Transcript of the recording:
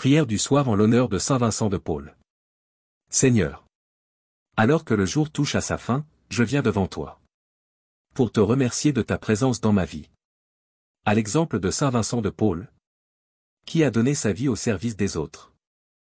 Prière du soir en l'honneur de Saint Vincent de Paul. Seigneur. Alors que le jour touche à sa fin, je viens devant toi. Pour te remercier de ta présence dans ma vie. À l'exemple de Saint Vincent de Paul, qui a donné sa vie au service des autres.